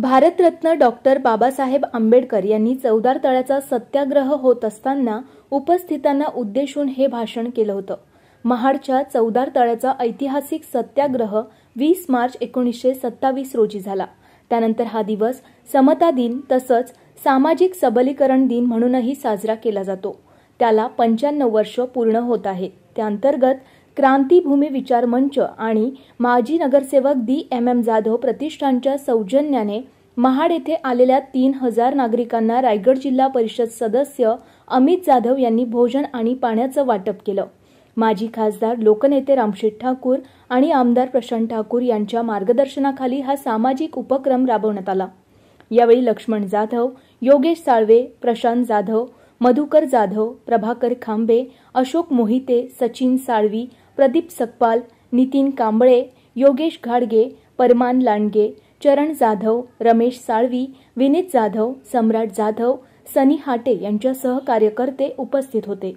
Bharat Ratna doctor Babasaheb Ambedkar यांनी चौदार तळ्याचा सत्याग्रह होत असताना उपस्थितांना उद्देशून हे भाषण केलं होतं महाडच्या चौदार तळ्याचा ऐतिहासिक सत्याग्रह वीस मार्च एकोणीसशे सत्तावीस रोजी झाला त्यानंतर हा दिवस समता दिन तसंच सामाजिक सबलीकरण दिन म्हणूनही साजरा केला जातो त्याला पंच्याण्णव वर्ष पूर्ण होत आहे त्याअंतर्गत क्रांतीभूमी विचार मंच आणि माजी नगरसेवक डी एम एम जाधव प्रतिष्ठानच्या सौजन्याने महाड येथे आलेल्या तीन हजार नागरिकांना रायगड जिल्हा परिषद सदस्य अमित जाधव यांनी भोजन आणि पाण्याचं वाटप केलं माजी खासदार लोकनेते रामशेठ ठाकूर आणि आमदार प्रशांत ठाकूर यांच्या मार्गदर्शनाखाली हा सामाजिक उपक्रम राबवण्यात आला यावेळी लक्ष्मण जाधव योगेश साळवे प्रशांत जाधव मधुकर जाधव प्रभाकर खांबे अशोक मोहिते सचिन साळवी प्रदीप सकपाल नितीन कांबळे योगेश घाडगे परमान लांडगे चरण जाधव रमेश साळवी विनीत जाधव सम्राट जाधव सनी हाटे यांच्यासह कार्यकर्ते उपस्थित होते